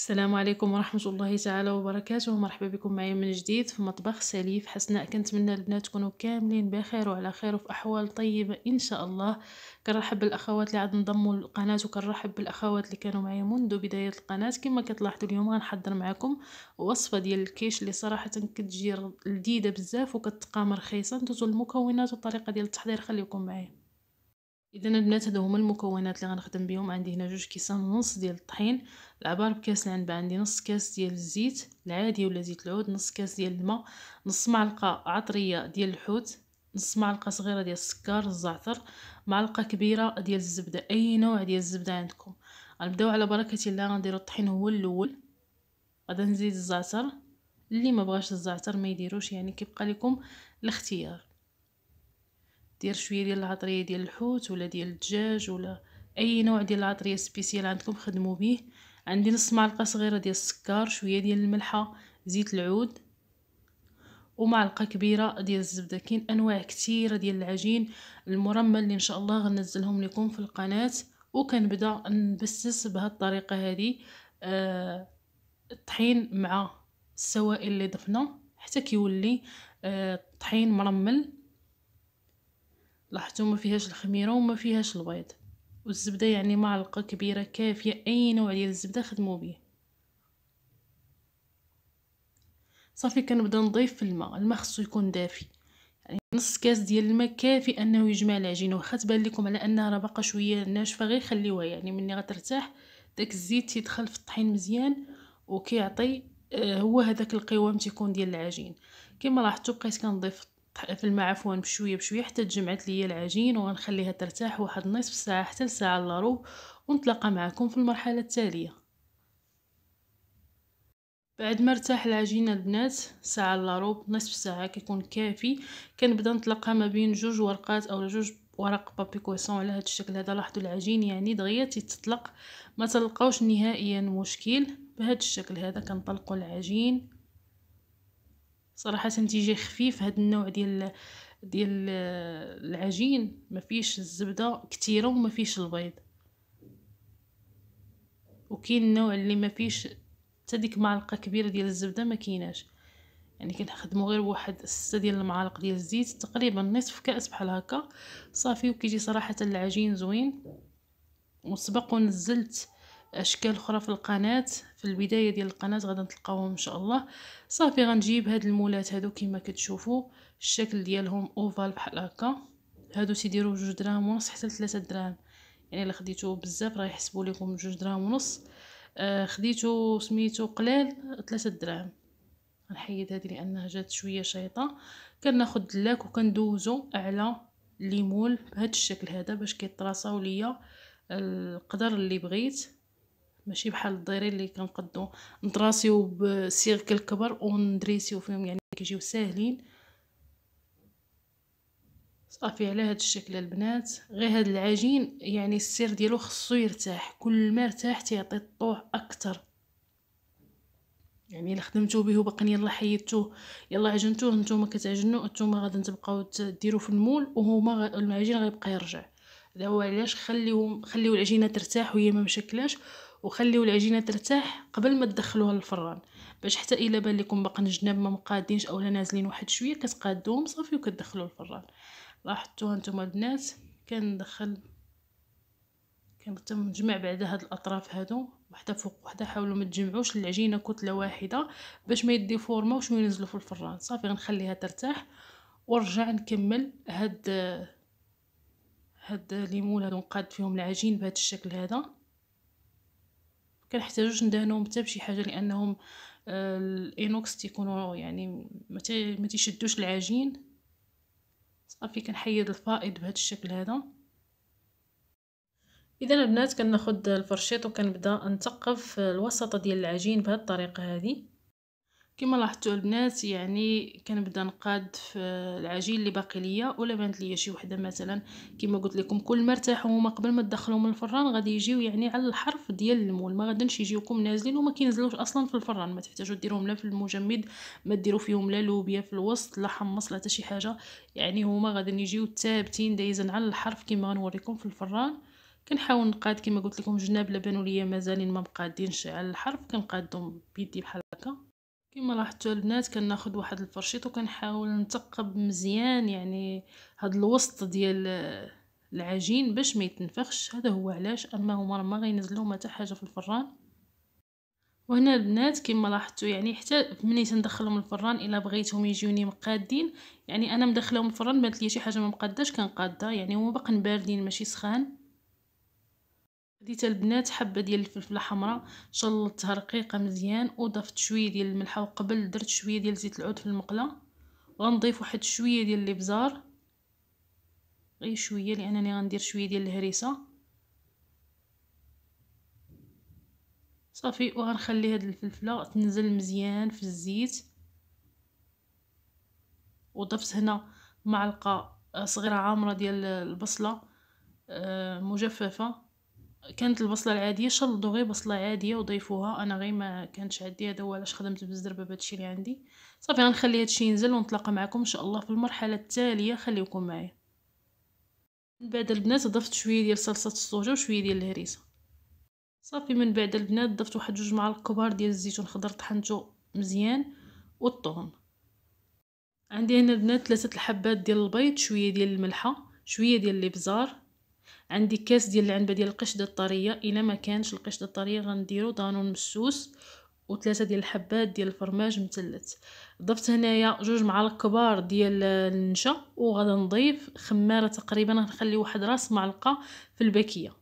السلام عليكم ورحمة الله تعالى وبركاته مرحبا بكم معي من جديد في مطبخ سليف حسناء كنتمنى البنات تكونوا كاملين بخير وعلى خير وفي أحوال طيبة إن شاء الله كنرحب بالأخوات اللي عاد انضموا للقناة وكنرحب بالأخوات اللي كانوا معي منذ بداية القناة كما كتلاحظوا اليوم غنحضر معكم وصفة ديال الكيش اللي صراحة كتجي لذيذة بزاف وكتقام رخيصة ندوزو المكونات والطريقة ديال التحضير خليكم معايا اذا البنات هادو هما المكونات اللي غنخدم بهم عندي هنا جوج كيسان ونص ديال الطحين العبار بكاس العنبه عندي نص كاس ديال الزيت العادي ولا زيت العود نص كاس ديال الماء نص معلقه عطريه ديال الحوت نص معلقه صغيره ديال السكر الزعتر معلقه كبيره ديال الزبده اي نوع ديال الزبده عندكم غنبداو على بركه الله غنديروا الطحين هو الاول غادي نزيد الزعتر اللي ما بغاش الزعتر ما يديروش يعني كيبقى لكم الاختيار دير شويه ديال العطريه ديال الحوت ولا ديال الدجاج ولا اي نوع ديال العطريه سبيسيال عندكم خدموا به عندي نص معلقه صغيره ديال السكر شويه ديال الملحه زيت العود ومعلقه كبيره ديال الزبده كاين انواع كثيره ديال العجين المرمل اللي ان شاء الله غنزلهم لكم في القناه وكنبدا نبسس بهاد الطريقه هذه آه، الطحين مع السوائل اللي ضفنا حتى كيولي الطحين آه، مرمل لاحظتوا ما فيهاش الخميره وما فيهاش البيض والزبده يعني معلقه كبيره كافيه اي نوع ديال الزبده خدموا به صافي كنبدا نضيف في الماء الماء خصو يكون دافي يعني نص كاس ديال الماء كافي انه يجمع العجينه واخا تبان لكم على انها راه باقا شويه ناشفه غير خليوها يعني ملي غترتاح داك الزيت تيدخل في الطحين مزيان وكيعطي آه، هو هذاك القوام تيكون ديال العجين كما لاحظتوا بقيت كنضيف في الماء عفوا بشويه بشويه حتى تجمعت ليا العجين وغنخليها ترتاح واحد نصف ساعه حتى لساعه الا ربع ونتلاقى معكم في المرحله التاليه بعد ما ارتاح العجين البنات ساعه الا ربع نصف ساعه كيكون كافي كنبدا نطلقها ما بين جوج ورقات او جوج ورق بابي كويسون على هذا الشكل هذا لاحظوا العجين يعني دغيا تيتطلق ما تلقاوش نهائيا مشكل بهذا الشكل هذا كنطلقوا العجين صراحه تيجي خفيف هاد النوع ديال ديال العجين ما فيش الزبده كثيره وما فيش البيض وكاين النوع اللي ما فيش حتى ديك معلقه كبيره ديال الزبده ما كيناش يعني كنخدمو غير واحد ستة ديال المعالق ديال الزيت تقريبا نصف كاس بحال هكا صافي وكيجي صراحه العجين زوين وسبق ونزلت اشكال اخرى في القناه في البدايه ديال القناه غادي تلقاوهم ان شاء الله صافي غنجيب هاد المولات هادو كما كتشوفوا الشكل ديالهم اوفال بحال هكا هادو تيديروا جوج دراهم ونص حتى لثلاثة دراهم يعني الا خديتو بزاف راه يحسبوا لكم جوج دراهم ونص آه خديتو سميتو قلال ثلاثة دراهم غنحيد هذه لانها جات شويه شيطه كناخذ دلاك وكندوزو على ليمول بهذا الشكل هذا باش كيطراصاو ليا القدر اللي بغيت ماشي بحال الضرير اللي كنقدو نطراسيو بسيركل كبر وندريسيو فيهم يعني كيجيو ساهلين صافي على هذا الشكل البنات غير هذا العجين يعني السير ديالو خصو يرتاح كل ما ارتاح تيعطي الطوع اكثر يعني الا خدمتو به باقي يلا حيدتوه يلا عجنتوه نتوما كتعجنو نتوما غادي تبقاو ديرو في المول وهما العجين غيبقى يرجع هذا هو علاش خليو خليو العجينه ترتاح وهي ما مشكلاش وخليو العجينه ترتاح قبل ما تدخلوها للفران باش حتى الا بان لكم باقا الجناب ما مقادينش اولا نازلين واحد شويه كتقادوهم صافي وكتدخلوه الفران لاحظتوا هانتوما البنات كندخل كنتم نجمع بعدا هاد الاطراف هادو وحده فوق وحده حاولوا ما تجمعوش العجينه كتله واحده باش ما يدي فورما وشو ينزلوا في الفران صافي غنخليها ترتاح ونرجع نكمل هاد هاد الليمون هادو نقاد فيهم العجين بهذا الشكل هذا كنحتاجوش ندهنوهم حتى بشي حاجه لانهم آه، الاينوكس تيكونوا يعني ما تيشدوش العجين صافي كنحيد الفائض بهذا الشكل هذا اذا البنات كناخذ الفرشيط وكنبدا نثقف الوسط ديال العجين بهذه الطريقه هذه كما لاحظتوا البنات يعني كنبدا نقاد في العجين اللي باقي ليا ولا بانت ليا شي وحده مثلا كما قلت لكم كل ما ارتاحوا هما قبل ما تدخلوهم الفران غادي يجيو يعني على الحرف ديال المول ما غاديش يجيوكم نازلين وما كينزلوش اصلا في الفران ما تحتاجوا ديروهم لا في المجمد ما ديروا فيهم لا لوبيا في الوسط لا حمص لا حتى شي حاجه يعني هما غادي يجيو ثابتين دايزين على الحرف كما غنوريكم في الفران كنحاول نقاد كما قلت لكم جناب لبانوا ليا مازالين ما مقادينش على الحرف كنقادهم بيدي بحال هكا كما لاحظتوا البنات كناخذ واحد الفرشيط وكنحاول نثقب مزيان يعني هاد الوسط ديال العجين باش ما يتنفخش هذا هو علاش اما هما ما غينزلوا ما حتى حاجه في الفران وهنا البنات كما لاحظتوا يعني حتى ملي تندخلهم الفران الا بغيتهم يجيوني مقادين يعني انا مدخلهم الفران بانت لي شي حاجه ما مقاداش كنقاده يعني هما باقين باردين ماشي سخان خديت البنات حبه ديال الفلفله حمراء شلطتها رقيقه مزيان وضفت شويه ديال الملح وقبل درت شويه ديال زيت العود في المقله غنضيف واحد شويه ديال الابزار غير شويه لانني غندير شويه ديال الهريسه صافي وغنخلي هاد الفلفله تنزل مزيان في الزيت وضفت هنا معلقه صغيره عامره ديال البصله آه، مجففه كانت البصله العاديه شلضوا غير بصله عاديه وضيفوها انا غير ما كانتش عندي هذا هو علاش خدمت بالزربه بهادشي اللي عندي صافي غنخلي هادشي ينزل ونطلق معكم ان شاء الله في المرحله التاليه خليكم معايا من بعد البنات ضفت شويه ديال صلصه الصوجه وشويه ديال الهريسه صافي من بعد البنات ضفت واحد جوج معالق كبار ديال الزيتون خضر طحنتو مزيان والطون عندي هنا البنات ثلاثه الحبات ديال البيض شويه ديال الملحه شويه ديال الابزار عندي كاس ديال العنبه ديال القشده الطريه الا ما كانش القشده الطريه غنديرو دانون مسوس وثلاثه ديال الحبات ديال الفرماج مثلث ضفت هنايا جوج معالق كبار ديال النشا وغادي نضيف خماره تقريبا غنخلي واحد راس معلقه في الباكيه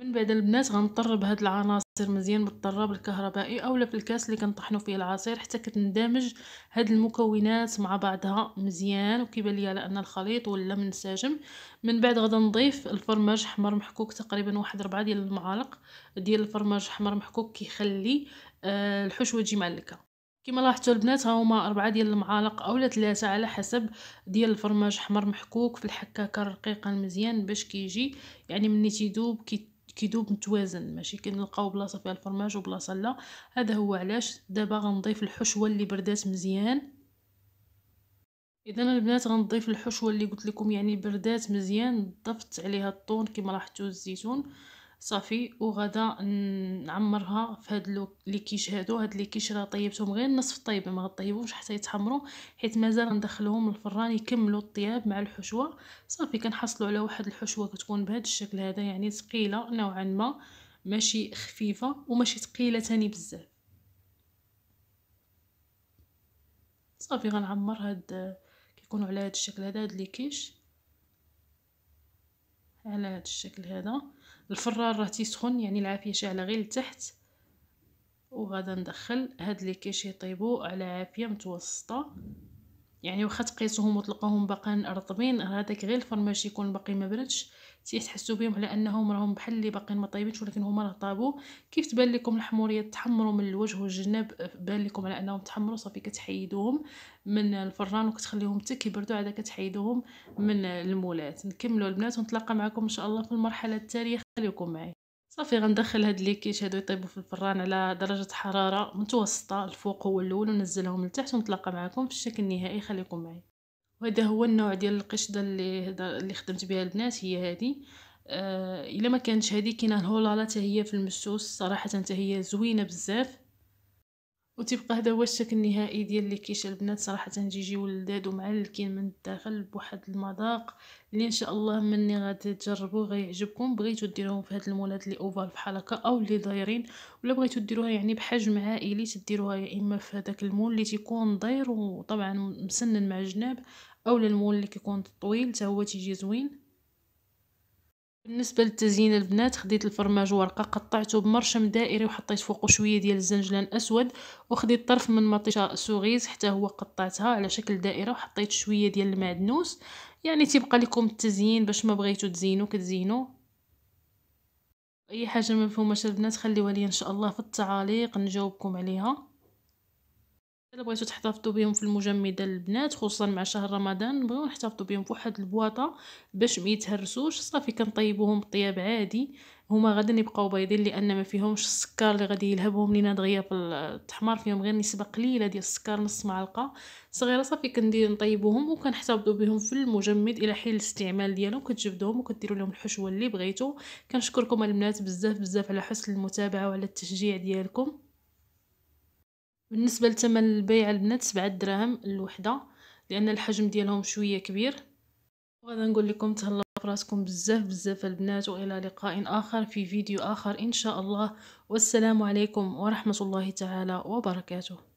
من بعد البنات غنطرب هاد العناصر مزيان بالطراب الكهربائي اولا في الكاس اللي كنطحنوا فيه العصير حتى كتندمج هاد المكونات مع بعضها مزيان وكيبان ليا على ان الخليط ولا منسجم من بعد غادي نضيف الفرماج حمر محكوك تقريبا واحد ربعة ديال المعالق ديال الفرماج حمر محكوك كيخلي آه الحشوه تجي معلكه كما لاحظتوا البنات ها هما أربعة ديال المعالق أولا ثلاثة على حسب ديال الفرماج حمر محكوك في الحكاكة الرقيقة مزيان باش كيجي يعني ملي تيذوب كي كيدوب متوازن ماشي كنلقاو بلاصه فيها الفرماج وبلاصه لا هذا هو علاش دابا غنضيف الحشوه اللي بردات مزيان اذا البنات غنضيف الحشوه اللي قلت لكم يعني بردات مزيان ضفت عليها الطون كما لاحظتوا الزيتون صافي وغدا نعمرها في هاد ليكيش هادو هاد ليكيش راه طيبتهم غير نصف طيبه ما غطيبوش حتى يتحمروا حيت مازال غندخلهم الفران يكملوا الطياب مع الحشوه صافي كنحصلوا على واحد الحشوه كتكون بهذا الشكل هذا يعني ثقيله نوعا ما ماشي خفيفه وماشي ثقيله تاني بزاف صافي غنعمر هاد كيكونوا على هاد الشكل هذا هاد ليكيش على هاد الشكل هذا الفران راه تيسخن يعني العافيه شاعله غير لتحت وغادا ندخل هاد لي كيشي يطيبوا على عافيه متوسطه يعني واخا تقيسوهم وتلقاهم باقا رطبين هذاك غير الفرماج يكون باقي ما بردش تيحسوا بهم على انهم راهم بحال اللي باقيين ما طيبينش ولكن هما راه طابوا كيف تبان لكم الحموريه تحمروا من الوجه والجناب بان لكم على انهم تحمروا صافي كتحيدوهم من الفران وكتخليهم حتى كيبردوا عاد كتحيدوهم من المولات نكملوا البنات ونتلاقى معكم ان شاء الله في المرحله التاليه خليكم معي صافي غندخل هاد ليكيش هادو يطيبوا في الفران على درجه حراره متوسطه الفوق هو الاول ونزلهم لتحت ونتلاقى معكم في الشكل النهائي خليكم معايا وهذا هو النوع ديال القشده اللي اللي خدمت بها البنات هي هادي آه الا ما كانتش هادي كاينه الهولاله تاهي هي في المسوس صراحه تاهي هي زوينه بزاف وتبقى هذا هو الشكل النهائي ديال اللي كيش البنات صراحه تيجيو لذاذ ومعلكين من الداخل بواحد المذاق اللي ان شاء الله مني غادي تجربوه غيعجبكم بغيتو ديروهم في هاد المولات اللي اوفال بحال هكا او اللي دايرين ولا بغيتو ديروها يعني بحجم عائلي تديروها يا اما في هذاك المول اللي تيكون داير وطبعا مسنن مع جناب او المول اللي كيكون طويل حتى هو تيجي زوين بالنسبه لتزيين البنات خديت الفرماج ورقه قطعته بمرشم دائري وحطيت فوقه شويه ديال الزنجلان اسود وخديت طرف من مطيشه سوغيز حتى هو قطعتها على شكل دائره وحطيت شويه ديال المعدنوس يعني تيبقى لكم التزيين باش ما بغيتو تزينو كتزينو اي حاجه مفهومة مفهوماش البنات خليوها لي ان شاء الله في التعاليق نجاوبكم عليها الا بغيتو تحتفظوا بهم في المجمده البنات خصوصا مع شهر رمضان نبغيو نحتفظوا بهم فواحد البواطه باش ما يتهرسوش صافي كنطيبوهم طياب عادي هما غادي يبقاو بيضين لان ما فيهمش السكر اللي غادي يلهبهم لينا دغيا في التحمار فيهم غير نسبه قليله ديال السكر نص معلقه صغيره صافي كندير نطيبوهم وكنحتفظوا بهم في المجمد الى حين الاستعمال ديالهم كتجبدوهم وكديروا لهم الحشوه اللي بغيتو كنشكركم البنات بزاف بزاف على حسن المتابعه وعلى التشجيع ديالكم بالنسبه لثمن البيع البنات سبعة دراهم الوحده لان الحجم ديالهم شويه كبير وغادا نقول لكم تهلاو فراسكم بزاف بزاف البنات والى لقاء اخر في فيديو اخر ان شاء الله والسلام عليكم ورحمه الله تعالى وبركاته